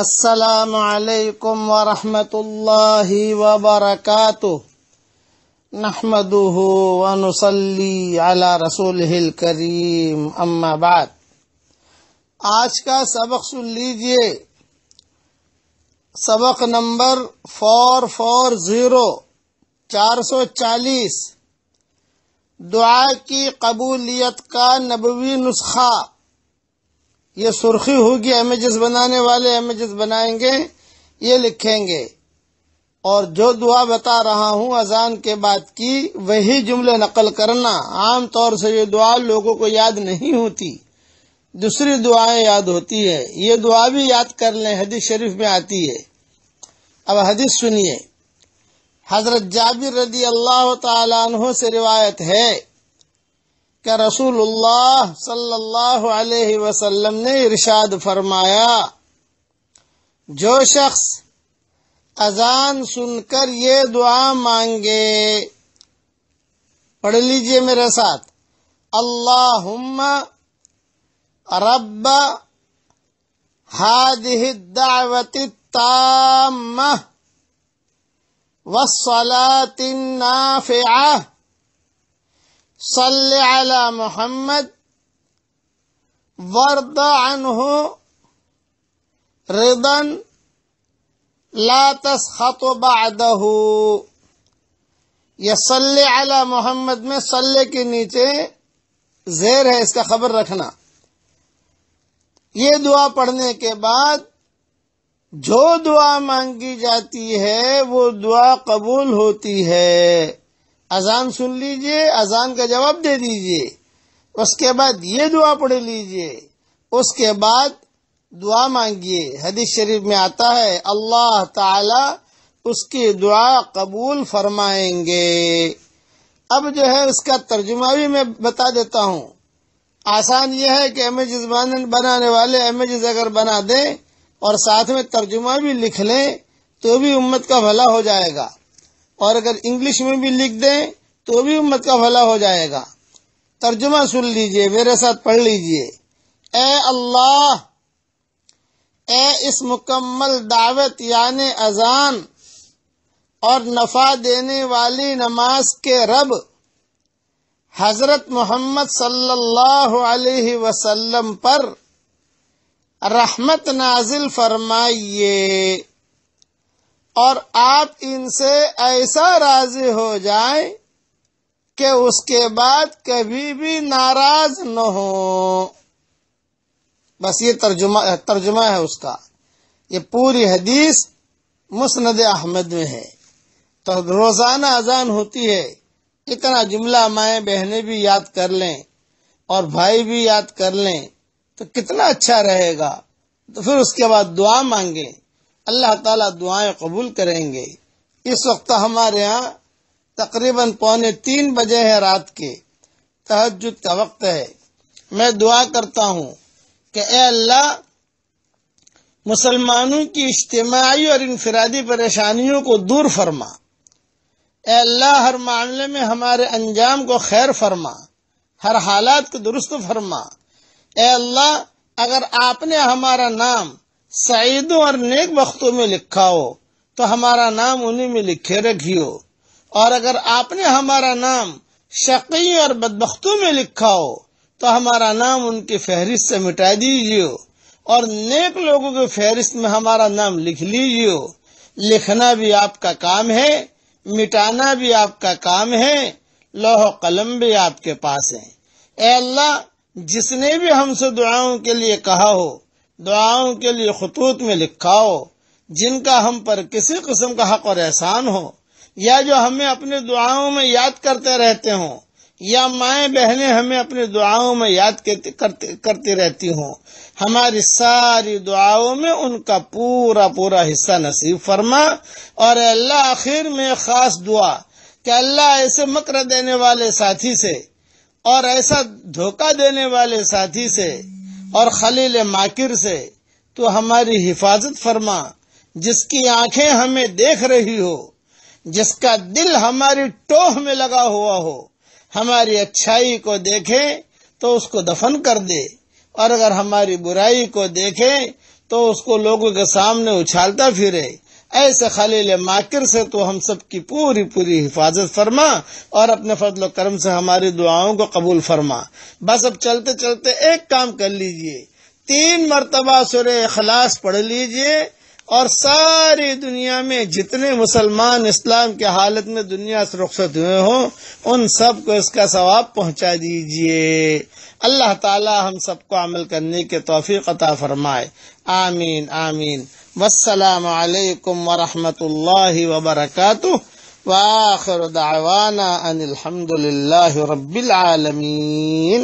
السلام علیکم ورحمۃ اللہ وبرکاتہ نحمد رسول کریم بعد آج کا سبق سن لیجئے سبق نمبر فور فور زیرو چار سو چالیس دعا کی قبولیت کا نبوی نسخہ یہ سرخی ہوگی امیجز بنانے والے امیجز بنائیں گے یہ لکھیں گے اور جو دعا بتا رہا ہوں اذان کے بعد کی وہی جملے نقل کرنا عام طور سے یہ دعا لوگوں کو یاد نہیں ہوتی دوسری دعائیں یاد ہوتی ہے یہ دعا بھی یاد کر لیں حدیث شریف میں آتی ہے اب حدیث سنیے حضرت جابر رضی اللہ تعالیٰ عنہ سے روایت ہے کہ رسول اللہ صلی اللہ علیہ وسلم نے ارشاد فرمایا جو شخص اذان سن کر یہ دعا مانگے پڑھ لیجئے میرے ساتھ اللہ الدعوة التامة تام النافعة صل على محمد ورد رضا لا تسخط بعده یا صلی علی محمد میں صلی کے نیچے زیر ہے اس کا خبر رکھنا یہ دعا پڑھنے کے بعد جو دعا مانگی جاتی ہے وہ دعا قبول ہوتی ہے اذان سن لیجئے اذان کا جواب دے دیجئے اس کے بعد یہ دعا پڑھ لیجئے اس کے بعد دعا مانگیے حدیث شریف میں آتا ہے اللہ تعالی اس کی دعا قبول فرمائیں گے اب جو ہے اس کا ترجمہ بھی میں بتا دیتا ہوں آسان یہ ہے کہ ایم ایجز بنانے والے ایم ایجز اگر بنا دیں اور ساتھ میں ترجمہ بھی لکھ لیں تو بھی امت کا بھلا ہو جائے گا اور اگر انگلش میں بھی لکھ دیں تو بھی امت مطلب کا بھلا ہو جائے گا ترجمہ سن لیجئے میرے ساتھ پڑھ لیجئے اے اللہ اے اس مکمل دعوت یعنی اذان اور نفع دینے والی نماز کے رب حضرت محمد صلی اللہ علیہ وسلم پر رحمت نازل فرمائیے اور آپ ان سے ایسا راضی ہو جائیں کہ اس کے بعد کبھی بھی ناراض نہ ہو بس یہ ترجمہ ترجمہ ہے اس کا یہ پوری حدیث مسند احمد میں ہے تو روزانہ اذان ہوتی ہے اتنا جملہ مائیں بہنیں بھی یاد کر لیں اور بھائی بھی یاد کر لیں تو کتنا اچھا رہے گا تو پھر اس کے بعد دعا مانگیں اللہ تعالیٰ دعائیں قبول کریں گے اس وقت ہمارے ہاں تقریباً پونے تین بجے ہے رات کے تحجد کا وقت ہے میں دعا کرتا ہوں کہ اے اللہ مسلمانوں کی اجتماعی اور انفرادی پریشانیوں کو دور فرما اے اللہ ہر معاملے میں ہمارے انجام کو خیر فرما ہر حالات کو درست فرما اے اللہ اگر آپ نے ہمارا نام سعیدوں اور نیک وقتوں میں لکھا ہو تو ہمارا نام انہیں میں لکھے رکھیو اور اگر آپ نے ہمارا نام شقی اور بدبختوں میں لکھا ہو تو ہمارا نام ان کی فہرست سے مٹا دیجیے اور نیک لوگوں کی فہرست میں ہمارا نام لکھ لیجیے لکھنا بھی آپ کا کام ہے مٹانا بھی آپ کا کام ہے لوہ و قلم بھی آپ کے پاس ہے اللہ جس نے بھی ہم سے دعاؤں کے لیے کہا ہو دعاؤں کے لیے خطوط میں لکھاؤ جن کا ہم پر کسی قسم کا حق اور احسان ہو یا جو ہمیں اپنے دعاؤں میں یاد کرتے رہتے ہوں یا مائیں بہنیں ہمیں اپنے دعاؤں میں یاد کرتی رہتی ہوں ہماری ساری دعاؤں میں ان کا پورا پورا حصہ نصیب فرما اور اللہ آخر میں خاص دعا کہ اللہ ایسے مکر دینے والے ساتھی سے اور ایسا دھوکہ دینے والے ساتھی سے اور خلیل ماکر سے تو ہماری حفاظت فرما جس کی آنکھیں ہمیں دیکھ رہی ہو جس کا دل ہماری ٹوہ میں لگا ہوا ہو ہماری اچھائی کو دیکھے تو اس کو دفن کر دے اور اگر ہماری برائی کو دیکھے تو اس کو لوگوں کے سامنے اچھالتا پھرے ایسے خلیل ماکر سے تو ہم سب کی پوری پوری حفاظت فرما اور اپنے فضل و کرم سے ہماری دعاؤں کو قبول فرما بس اب چلتے چلتے ایک کام کر لیجئے تین مرتبہ سورہ اخلاص پڑھ لیجئے اور ساری دنیا میں جتنے مسلمان اسلام کے حالت میں دنیا سے رخصت ہوئے ہوں ان سب کو اس کا ثواب پہنچا دیجئے اللہ تعالی ہم سب کو عمل کرنے کے توفیق عطا فرمائے آمین آمین والسلام علیکم ورحمۃ اللہ وبرکاتہ ان الحمد للہ رب العالمین